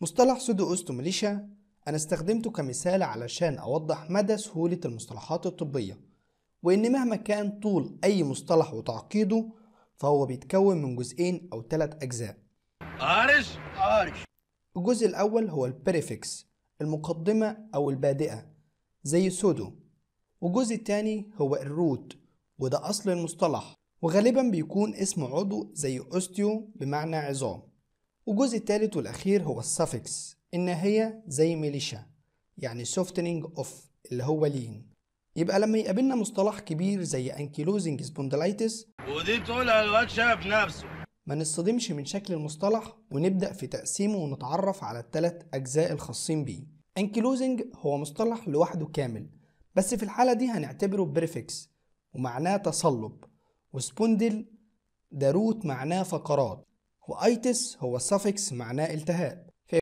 مصطلح سودو ميليشيا أنا استخدمته كمثال علشان أوضح مدى سهولة المصطلحات الطبية وإن مهما كان طول أي مصطلح وتعقيده فهو بيتكون من جزئين أو ثلاث أجزاء عارش عارش الجزء الأول هو البريفكس المقدمة أو البادئة زي سودو والجزء الثاني هو الروت وده أصل المصطلح وغالبا بيكون اسم عضو زي أوستيو بمعنى عظام والجزء الثالث والأخير هو السافكس هي زي ميليشيا يعني سوفتنينج اوف اللي هو لين يبقى لما يقابلنا مصطلح كبير زي انكيلوزنج سبوندلايتس ودي تقولها الواد شايف نفسه ما نصطدمش من شكل المصطلح ونبدأ في تقسيمه ونتعرف على الثلاث أجزاء الخاصين بيه انكيلوزنج هو مصطلح لوحده كامل بس في الحالة دي هنعتبره بريفكس ومعناه تصلب وسبوندل ده روت معناه فقرات وايتس هو suffix معناه التهاب